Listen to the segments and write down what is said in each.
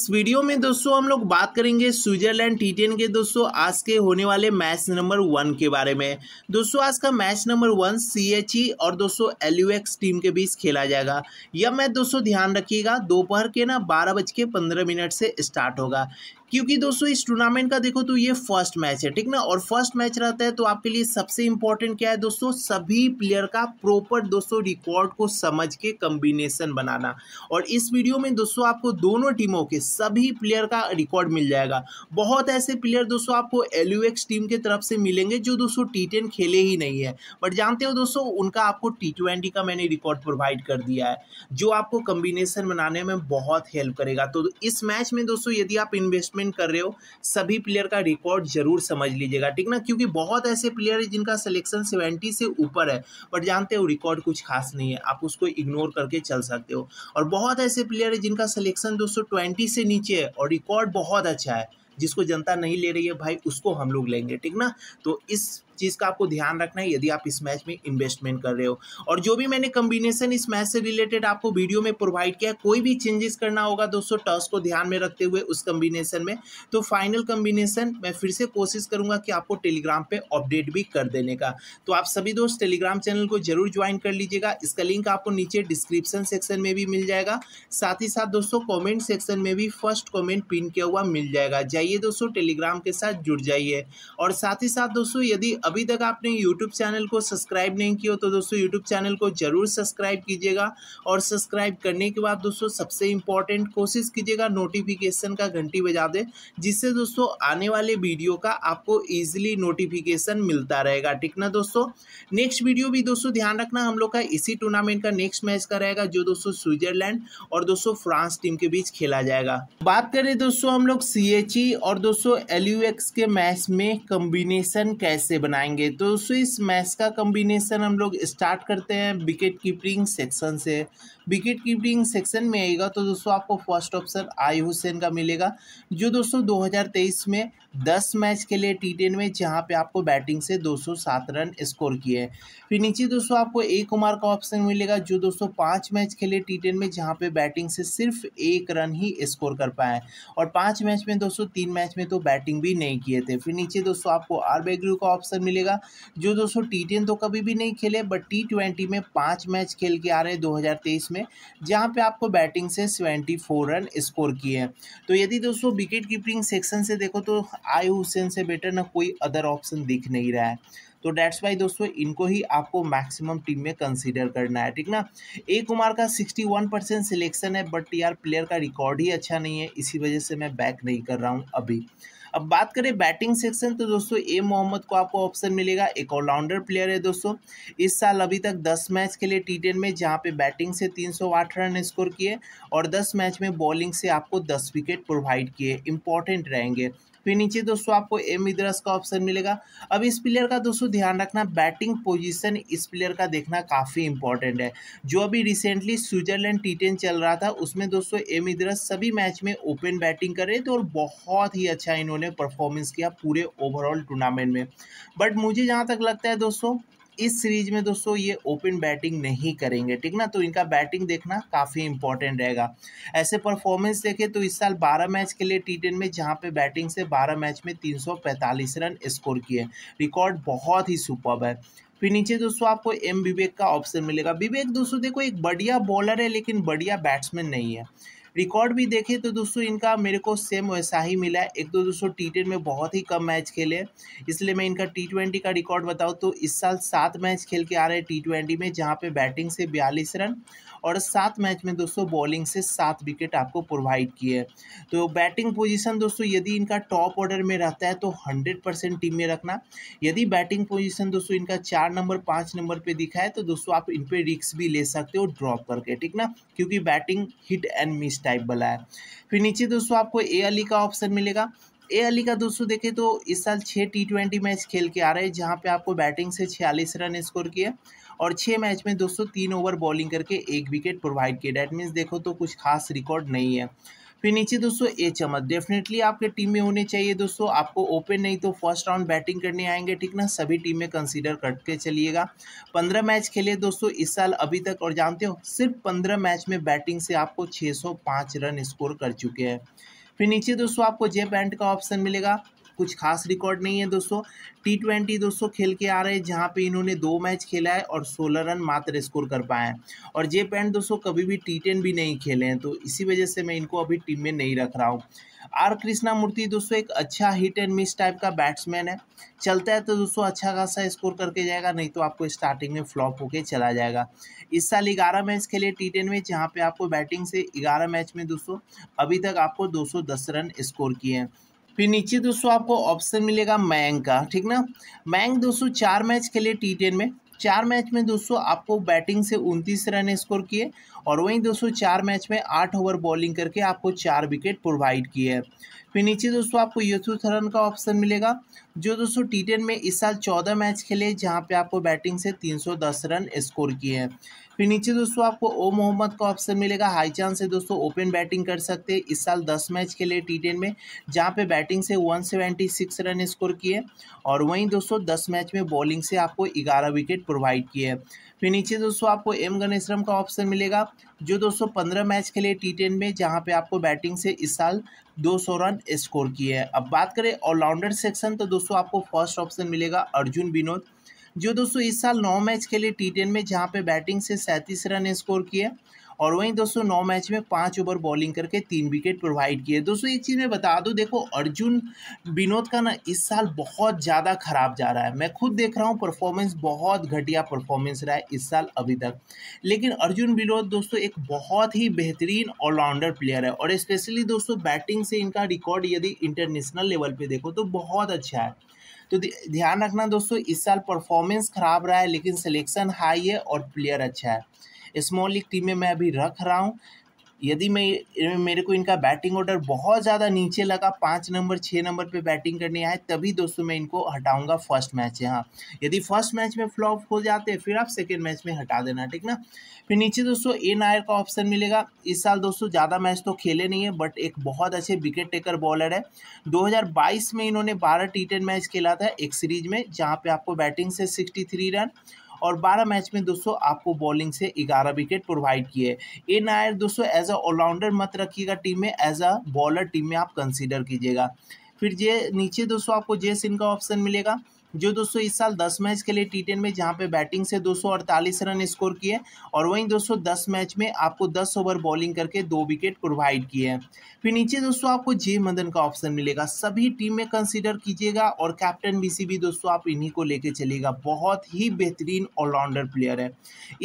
इस वीडियो में दोस्तों हम लोग बात करेंगे स्विट्जरलैंड टी टेन के दोस्तों आज के होने वाले मैच नंबर वन के बारे में दोस्तों आज का match number one C H E और दोस्तों एल यू एक्स टीम के बीच खेला जाएगा यह मैच दोस्तों ध्यान रखिएगा दोपहर के ना बारह बज के पंद्रह मिनट से स्टार्ट होगा क्योंकि दोस्तों इस टूर्नामेंट का देखो तो ये फर्स्ट मैच है ठीक ना और फर्स्ट मैच रहता है तो आपके लिए सबसे इंपॉर्टेंट क्या है दोस्तों सभी प्लेयर का प्रॉपर दोस्तों रिकॉर्ड को समझ के कम्बिनेशन बनाना और इस वीडियो में दोस्तों आपको दोनों टीमों के सभी प्लेयर का रिकॉर्ड मिल जाएगा बहुत ऐसे प्लेयर दोस्तों आपको एल टीम के तरफ से मिलेंगे जो दोस्तों टी खेले ही नहीं है बट जानते हो दोस्तों उनका आपको टी का मैंने रिकॉर्ड प्रोवाइड कर दिया है जो आपको कम्बिनेशन बनाने में बहुत हेल्प करेगा तो इस मैच में दोस्तों यदि आप इन्वेस्ट बैट्समैन कर रहे हो सभी प्लेयर का रिकॉर्ड जरूर समझ लीजिएगा ठीक ना क्योंकि बहुत ऐसे प्लेयर है जिनका सिलेक्शन सेवेंटी से ऊपर है बट जानते हो रिकॉर्ड कुछ खास नहीं है आप उसको इग्नोर करके चल सकते हो और बहुत ऐसे प्लेयर है जिनका सिलेक्शन दोस्तों से नीचे है और रिकॉर्ड बहुत अच्छा है जिसको जनता नहीं ले रही है भाई उसको हम लोग लेंगे ठीक ना तो इस चीज़ का आपको ध्यान रखना है यदि आप इस मैच में इन्वेस्टमेंट कर रहे हो और जो भी मैंने कम्बिनेशन इस मैच से रिलेटेड आपको वीडियो में प्रोवाइड किया है कोई भी चेंजेस करना होगा दोस्तों टर्स को ध्यान में रखते हुए उस कम्बिनेशन में तो फाइनल कम्बिनेशन मैं फिर से कोशिश करूंगा कि आपको टेलीग्राम पर अपडेट भी कर देने का तो आप सभी दोस्त टेलीग्राम चैनल को जरूर ज्वाइन कर लीजिएगा इसका लिंक आपको नीचे डिस्क्रिप्शन सेक्शन में भी मिल जाएगा साथ ही साथ दोस्तों कॉमेंट सेक्शन में भी फर्स्ट कॉमेंट पिन किया हुआ मिल जाएगा जाइए दोस्तों टेलीग्राम के साथ जुड़ जाइए और साथ ही साथ दोस्तों यदि अभी तक आपने यूट्यूब चैनल को सब्सक्राइब नहीं किया तो दोस्तों यूट्यूब चैनल को ज़रूर सब्सक्राइब कीजिएगा और सब्सक्राइब करने के बाद दोस्तों सबसे इम्पॉर्टेंट कोशिश कीजिएगा नोटिफिकेशन का घंटी बजा दें जिससे दोस्तों आने वाले वीडियो का आपको ईजिली नोटिफिकेशन मिलता रहेगा ठीक ना दोस्तों नेक्स्ट वीडियो भी दोस्तों ध्यान रखना हम लोग का इसी टूर्नामेंट का नेक्स्ट मैच का रहेगा जो दोस्तों स्विट्जरलैंड और दोस्तों फ्रांस टीम के बीच खेला जाएगा बात करें दोस्तों हम लोग सी e और दोस्तों एल के मैच में कम्बिनेशन कैसे बना बनाएंगे तो स्विस मैच का कॉम्बिनेशन हम लोग स्टार्ट करते हैं विकेट कीपिंग सेक्शन से विकेट कीपिंग सेक्शन में आएगा तो दोस्तों आपको फर्स्ट ऑप्शन आई हुसैन का मिलेगा जो दोस्तों 2023 में 10 मैच के लिए टी टेन में जहाँ पे आपको बैटिंग से 207 रन स्कोर किए हैं फिर नीचे दोस्तों आपको ए कुमार का ऑप्शन मिलेगा जो दोस्तों पाँच मैच के लिए टी टेन में जहाँ पे बैटिंग से सिर्फ एक रन ही स्कोर कर पाए और पाँच मैच में दोस्तों तीन मैच में तो बैटिंग भी नहीं किए थे फिर नीचे दोस्तों आपको आर बेग्रू का ऑप्शन मिलेगा जो दोस्तों टी तो कभी भी नहीं खेले बट टी में पाँच मैच खेल के आ रहे दो में में जहाँ पे आपको बैटिंग से सेवेंटी फोर रन स्कोर किए हैं तो यदि दोस्तों विकेट कीपिंग सेक्शन से देखो तो आई हुसैन से बेटर ना कोई अदर ऑप्शन दिख नहीं रहा है तो डैट्स वाई दोस्तों इनको ही आपको मैक्सिमम टीम में कंसीडर करना है ठीक ना ए कुमार का 61 परसेंट सिलेक्शन है बट यार प्लेयर का रिकॉर्ड ही अच्छा नहीं है इसी वजह से मैं बैक नहीं कर रहा हूँ अभी अब बात करें बैटिंग सेक्शन तो दोस्तों ए मोहम्मद को आपको ऑप्शन मिलेगा एक ऑलराउंडर प्लेयर है दोस्तों इस साल अभी तक 10 मैच के लिए टी टेन में जहां पे बैटिंग से तीन रन स्कोर किए और 10 मैच में बॉलिंग से आपको 10 विकेट प्रोवाइड किए इंपॉर्टेंट रहेंगे फिर नीचे दोस्तों आपको एम इधरस का ऑप्शन मिलेगा अब इस प्लेयर का दोस्तों ध्यान रखना बैटिंग पोजीशन इस प्लेयर का देखना काफ़ी इंपॉर्टेंट है जो अभी रिसेंटली स्विट्जरलैंड टी टेन चल रहा था उसमें दोस्तों एम इधरस सभी मैच में ओपन बैटिंग कर रहे थे और बहुत ही अच्छा इन्होंने परफॉर्मेंस किया पूरे ओवरऑल टूर्नामेंट में बट मुझे जहाँ तक लगता है दोस्तों इस सीरीज में दोस्तों ये ओपन बैटिंग नहीं करेंगे ठीक ना तो इनका बैटिंग देखना काफ़ी इंपॉर्टेंट रहेगा ऐसे परफॉर्मेंस देखें तो इस साल 12 मैच के लिए टी में जहां पे बैटिंग से 12 मैच में 345 रन स्कोर किए रिकॉर्ड बहुत ही सुपर है फिर नीचे दोस्तों आपको एम विवेक का ऑप्शन मिलेगा विवेक दोस्तों देखो एक बढ़िया बॉलर है लेकिन बढ़िया बैट्समैन नहीं है रिकॉर्ड भी देखें तो दोस्तों इनका मेरे को सेम वैसा ही मिला है एक तो दोस्तों टी टेन में बहुत ही कम मैच खेले इसलिए मैं इनका टी ट्वेंटी का रिकॉर्ड बताऊँ तो इस साल सात मैच खेल के आ रहे हैं टी ट्वेंटी में जहाँ पे बैटिंग से बयालीस रन और सात मैच में दोस्तों बॉलिंग से सात विकेट आपको प्रोवाइड किए तो बैटिंग पोजीशन दोस्तों यदि इनका टॉप ऑर्डर में रहता है तो हंड्रेड परसेंट टीम में रखना यदि बैटिंग पोजीशन दोस्तों इनका चार नंबर पाँच नंबर पर दिखा है तो दोस्तों आप इन पर रिक्स भी ले सकते हो ड्रॉप करके ठीक ना क्योंकि batting hit and miss type वाला है फिर नीचे दोस्तों आपको ए अली का ऑप्शन मिलेगा ए अली का दोस्तों देखें तो इस साल छः टी ट्वेंटी मैच खेल के आ रहे हैं जहाँ पे आपको बैटिंग से छियालीस रन स्कोर किया और छः मैच में दोस्तों तीन ओवर बॉलिंग करके एक विकेट प्रोवाइड किए डैट मीन्स देखो तो कुछ खास रिकॉर्ड नहीं है फिर नीचे दोस्तों ए चमक डेफिनेटली आपके टीम में होने चाहिए दोस्तों आपको ओपन नहीं तो फर्स्ट राउंड बैटिंग करने आएंगे ठीक ना सभी टीम में कंसीडर करके चलिएगा पंद्रह मैच खेले दोस्तों इस साल अभी तक और जानते हो सिर्फ पंद्रह मैच में बैटिंग से आपको छः सौ पाँच रन स्कोर कर चुके हैं फिर नीचे दोस्तों आपको जे पैंट का ऑप्शन मिलेगा कुछ खास रिकॉर्ड नहीं है दोस्तों टी ट्वेंटी दोस्तों खेल के आ रहे हैं जहाँ पे इन्होंने दो मैच खेला है और सोलह रन मात्र स्कोर कर पाए हैं और जे पैंट दोस्तों कभी भी टी टेन भी नहीं खेले हैं तो इसी वजह से मैं इनको अभी टीम में नहीं रख रहा हूँ आर कृष्णा मूर्ति दोस्तों एक अच्छा हिट एंड मिस टाइप का बैट्समैन है चलता है तो दोस्तों अच्छा खासा स्कोर करके जाएगा नहीं तो आपको स्टार्टिंग में फ्लॉप होके चला जाएगा इस साल ग्यारह मैच खेले टी टेन में जहाँ पे आपको बैटिंग से ग्यारह मैच में दोस्तों अभी तक आपको 210 रन स्कोर किए हैं फिर नीचे दोस्तों आपको ऑप्शन मिलेगा मैंग का ठीक ना मैंग दोस्तों चार मैच खेले टी टेन में चार मैच में दोस्तों आपको बैटिंग से उनतीस रन स्कोर किए और वहीं दोस्तों चार मैच में आठ ओवर बॉलिंग करके आपको चार विकेट प्रोवाइड किए हैं फिर नीचे दोस्तों आपको यथुथरन का ऑप्शन मिलेगा जो दोस्तों टी टेन में इस साल चौदह मैच खेले जहाँ पे आपको बैटिंग से तीन सौ दस रन स्कोर किए हैं फिर नीचे दोस्तों आपको ओ मोहम्मद का ऑप्शन मिलेगा हाई चांस से दोस्तों ओपन बैटिंग कर सकते हैं इस साल दस मैच खेले टी टेन में जहाँ पे बैटिंग से one seventy six run score किए और वहीं दोस्तों दस मैच में बॉलिंग से आपको ग्यारह विकेट प्रोवाइड किए फिर नीचे दोस्तों आपको एम गणेशरम का ऑप्शन मिलेगा जो दोस्तों पंद्रह मैच खेले टी टेन में जहाँ पे आपको बैटिंग से इस साल 200 रन स्कोर किए हैं अब बात करें ऑलराउंडर सेक्शन तो दोस्तों आपको फर्स्ट ऑप्शन मिलेगा अर्जुन विनोद जो दोस्तों इस साल नौ मैच खेले टी टेन में जहाँ पे बैटिंग से सैंतीस रन स्कोर किए और वहीं दोस्तों नौ मैच में पाँच ओवर बॉलिंग करके तीन विकेट प्रोवाइड किए दोस्तों एक चीज़ मैं बता दूँ देखो अर्जुन विनोद का ना इस साल बहुत ज़्यादा खराब जा रहा है मैं खुद देख रहा हूँ परफॉर्मेंस बहुत घटिया परफॉर्मेंस रहा है इस साल अभी तक लेकिन अर्जुन विनोद दोस्तों एक बहुत ही बेहतरीन ऑलराउंडर प्लेयर है और स्पेशली दोस्तों बैटिंग से इनका रिकॉर्ड यदि इंटरनेशनल लेवल पर देखो तो बहुत अच्छा है तो ध्यान रखना दोस्तों इस साल परफॉर्मेंस खराब रहा है लेकिन सिलेक्शन हाई है और प्लेयर अच्छा है स्मॉल लीग टीम में मैं अभी रख रहा हूँ यदि मैं मेरे को इनका बैटिंग ऑर्डर बहुत ज़्यादा नीचे लगा पाँच नंबर छः नंबर पे बैटिंग करने आए तभी दोस्तों मैं इनको हटाऊंगा फर्स्ट मैच यहाँ यदि फर्स्ट मैच में फ्लॉप हो जाते हैं फिर आप सेकेंड मैच में हटा देना ठीक ना फिर नीचे दोस्तों ए नायर का ऑप्शन मिलेगा इस साल दोस्तों ज़्यादा मैच तो खेले नहीं है बट एक बहुत अच्छे विकेट टेकर बॉलर है दो में इन्होंने बारह टी मैच खेला था एक सीरीज में जहाँ पर आपको बैटिंग से सिक्सटी रन और 12 मैच में दोस्तों आपको बॉलिंग से 11 विकेट प्रोवाइड किए ए नायर दोस्तों एज अ ऑलराउंडर मत रखिएगा टीम में एज अ बॉलर टीम में आप कंसिडर कीजिएगा फिर जे नीचे दोस्तों आपको जे सिंह का ऑप्शन मिलेगा जो दोस्तों इस साल दस मैच के लिए टी टेन में जहाँ पे बैटिंग से दो रन स्कोर किए और वहीं दोस्तों दस मैच में आपको दस ओवर बॉलिंग करके दो विकेट प्रोवाइड किए हैं फिर नीचे दोस्तों आपको जे मदन का ऑप्शन मिलेगा सभी टीम में कंसिडर कीजिएगा और कैप्टन सी भी दोस्तों आप इन्हीं को लेकर चलेगा बहुत ही बेहतरीन ऑलराउंडर प्लेयर है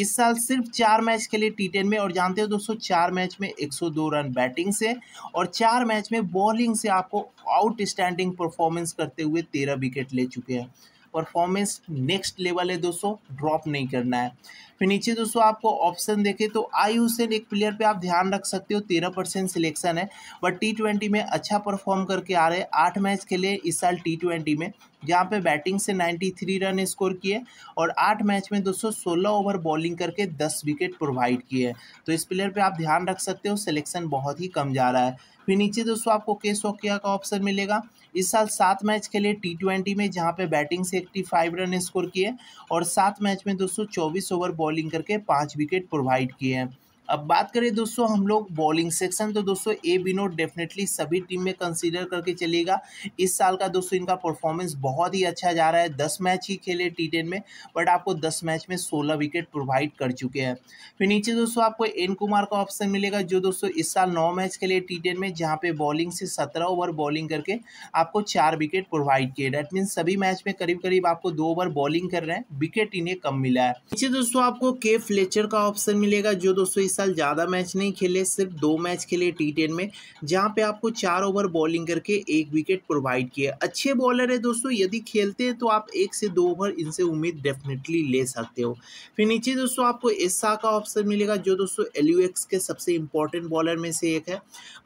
इस साल सिर्फ चार मैच के लिए टी में और जानते हो दोस्तों चार मैच में दो रन बैटिंग से और चार मैच में बॉलिंग से आपको आउटस्टैंडिंग परफॉर्मेंस करते हुए तेरह विकेट ले चुके हैं परफॉर्मेंस नेक्स्ट लेवल है दोस्तों ड्रॉप नहीं करना है फिर नीचे दोस्तों आपको ऑप्शन देखें तो आई हुसैन एक प्लेयर पे आप ध्यान रख सकते हो तेरह परसेंट सिलेक्शन है बट टी ट्वेंटी में अच्छा परफॉर्म करके आ रहे हैं आठ मैच खेले इस साल टी ट्वेंटी में जहाँ पे बैटिंग से 93 रन स्कोर किए और आठ मैच में दोस्तों 16 ओवर बॉलिंग करके 10 विकेट प्रोवाइड किए तो इस प्लेयर पे आप ध्यान रख सकते हो सिलेक्शन बहुत ही कम जा रहा है फिर नीचे दोस्तों आपको के सोकिया का ऑप्शन मिलेगा इस साल सात मैच खेले टी ट्वेंटी में जहाँ पे बैटिंग से एट्टी फाइव रन स्कोर किए और सात मैच में दोस्तों चौबीस ओवर बॉलिंग करके पाँच विकेट प्रोवाइड किए हैं अब बात करें दोस्तों हम लोग बॉलिंग सेक्शन तो दोस्तों ए विनोद डेफिनेटली सभी टीम में कंसीडर करके चलेगा इस साल का दोस्तों इनका परफॉर्मेंस बहुत ही अच्छा जा रहा है दस मैच ही खेले टी टेन में बट आपको दस मैच में सोलह विकेट प्रोवाइड कर चुके हैं फिर नीचे दोस्तों आपको एन कुमार का ऑप्शन मिलेगा जो दोस्तों इस साल नौ मैच खेले टी टेन में जहाँ पे बॉलिंग से सत्रह ओवर बॉलिंग करके आपको चार विकेट प्रोवाइड किए डेट मीन सभी मैच में करीब करीब आपको दो ओवर बॉलिंग कर रहे हैं विकेट इन्हें कम मिला है नीचे दोस्तों आपको के फ्लेचर का ऑप्शन मिलेगा जो दोस्तों इस साल ज़्यादा मैच नहीं खेले सिर्फ दो मैच खेले टी टेन में जहाँ पे आपको चार ओवर बॉलिंग करके एक विकेट प्रोवाइड किया अच्छे बॉलर है दोस्तों यदि खेलते हैं तो आप एक से दो ओवर इनसे उम्मीद डेफिनेटली ले सकते हो फिर नीचे दोस्तों आपको एस्सा का ऑप्शन मिलेगा जो दोस्तों एल के सबसे इंपॉर्टेंट बॉलर में से एक है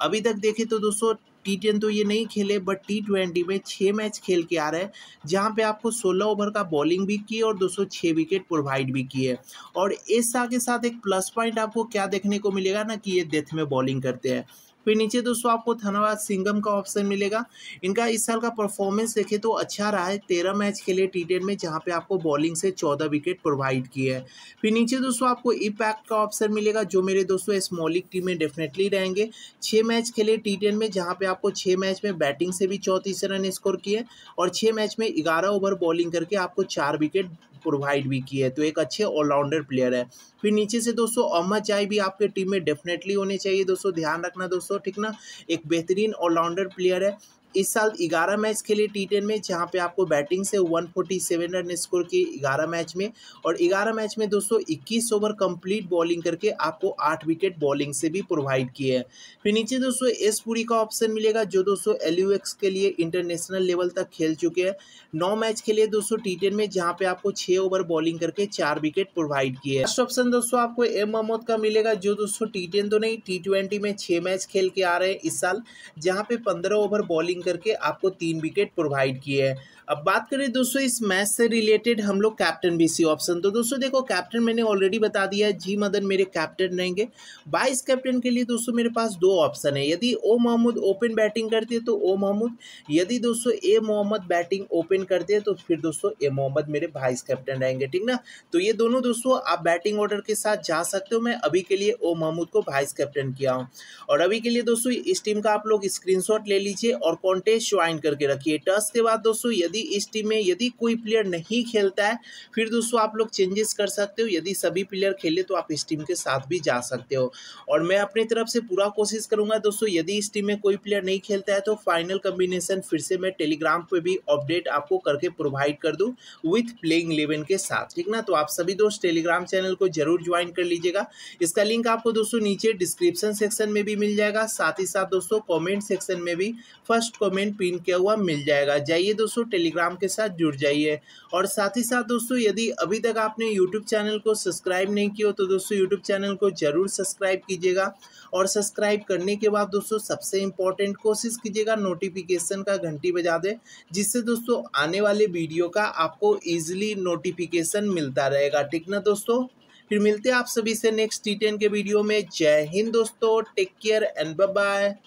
अभी तक देखें तो दोस्तों टी टेन तो ये नहीं खेले बट टी ट्वेंटी में छः मैच खेल के आ रहे हैं जहाँ पे आपको सोलह ओवर का बॉलिंग भी की और दो सौ छः विकेट प्रोवाइड भी किए और एसा के साथ एक प्लस पॉइंट आपको क्या देखने को मिलेगा ना कि ये डेथ में बॉलिंग करते हैं फिर नीचे दोस्तों आपको धनबाद सिंगम का ऑप्शन मिलेगा इनका इस साल का परफॉर्मेंस देखें तो अच्छा रहा है तेरह मैच खेले टी टेन में जहाँ पे आपको बॉलिंग से चौदह विकेट प्रोवाइड किए हैं फिर नीचे दोस्तों आपको इपैक्ट का ऑप्शन मिलेगा जो मेरे दोस्तों स्मॉलिक टीम में डेफिनेटली रहेंगे छः मैच खेले टी टेन में जहाँ पे आपको छः मैच में बैटिंग से भी चौंतीस रन स्कोर किए और छः मैच में ग्यारह ओवर बॉलिंग करके आपको चार विकेट प्रोवाइड भी की है तो एक अच्छे ऑलराउंडर प्लेयर है फिर नीचे से दोस्तों अहमद चाय भी आपके टीम में डेफिनेटली होने चाहिए दोस्तों ध्यान रखना दोस्तों ठीक ना एक बेहतरीन ऑलराउंडर प्लेयर है इस साल 11 मैच खेले टी टेन में जहाँ पे आपको बैटिंग से 147 रन स्कोर की 11 मैच में और 11 मैच में दोस्तों 21 ओवर कंप्लीट बॉलिंग करके आपको 8 विकेट बॉलिंग से भी प्रोवाइड किए हैं फिर नीचे दोस्तों एस पुरी का ऑप्शन मिलेगा जो दोस्तों एल के लिए इंटरनेशनल लेवल तक खेल चुके हैं नौ मैच खेले दोस्तों टी में जहाँ पे आपको छः ओवर बॉलिंग करके चार विकेट प्रोवाइड किए लास्ट ऑप्शन दोस्तों आपको एम मोहम्मद का मिलेगा जो दोस्तों टी तो नहीं टी में छः मैच खेल के आ रहे हैं इस साल जहाँ पे पंद्रह ओवर बॉलिंग करके आपको तीन विकेट प्रोवाइड किए हैं अब बात करें दोस्तों इस मैच से रिलेटेड हम लोग कैप्टन भी सी ऑप्शन तो दोस्तों देखो कैप्टन मैंने ऑलरेडी बता दिया है जी मदन मेरे कैप्टन रहेंगे वाइस कैप्टन के लिए दोस्तों मेरे पास दो ऑप्शन है यदि ओ मोहम्मद ओपन बैटिंग करते तो ओ मोहम्मद यदि दोस्तों ए मोहम्मद बैटिंग ओपन करते हैं तो फिर दोस्तों ए मोहम्मद मेरे वाइस कैप्टन रहेंगे ठीक ना तो ये दोनों दोस्तों आप बैटिंग ऑर्डर के साथ जा सकते हो मैं अभी के लिए ओ मोहम्मद को वाइस कैप्टन किया हूँ और अभी के लिए दोस्तों इस टीम का आप लोग स्क्रीन ले लीजिए और कॉन्टेस्ट ज्वाइन करके रखिए टस के बाद दोस्तों यदि यदि इस टीम में यदि कोई प्लेयर नहीं खेलता है फिर दोस्तों आप लोग चेंजेस कर सकते हो यदि सभी प्लेयर खेले तो आप इस टीम के साथ भी जा सकते हो और मैं अपनी तरफ से पूरा कोशिश करूंगा दोस्तों यदि इस टीम में कोई प्लेयर नहीं खेलता है तो फाइनल कम्बिनेशन फिर से मैं टेलीग्राम पर भी अपडेट आपको करके प्रोवाइड कर दूँ विथ प्लेइंग इलेवन के साथ ठीक ना तो आप सभी दोस्त टेलीग्राम चैनल को जरूर ज्वाइन कर लीजिएगा इसका लिंक आपको दोस्तों नीचे डिस्क्रिप्शन सेक्शन में भी मिल जाएगा साथ ही साथ दोस्तों कॉमेंट सेक्शन में भी फर्स्ट कॉमेंट पिन किया हुआ मिल जाएगा जाइए दोस्तों टेलीग्राम के साथ जुड़ जाइए और साथ ही साथ दोस्तों यदि अभी तक आपने यूट्यूब चैनल को सब्सक्राइब नहीं किया तो दोस्तों यूट्यूब चैनल को ज़रूर सब्सक्राइब कीजिएगा और सब्सक्राइब करने के बाद दोस्तों सबसे इम्पॉर्टेंट कोशिश कीजिएगा नोटिफिकेशन का घंटी बजा दें जिससे दोस्तों आने वाले वीडियो का आपको ईजिली नोटिफिकेशन मिलता रहेगा ठीक ना दोस्तों फिर मिलते हैं आप सभी से नेक्स्ट टी के वीडियो में जय हिंद दोस्तों टेक केयर एंड बाय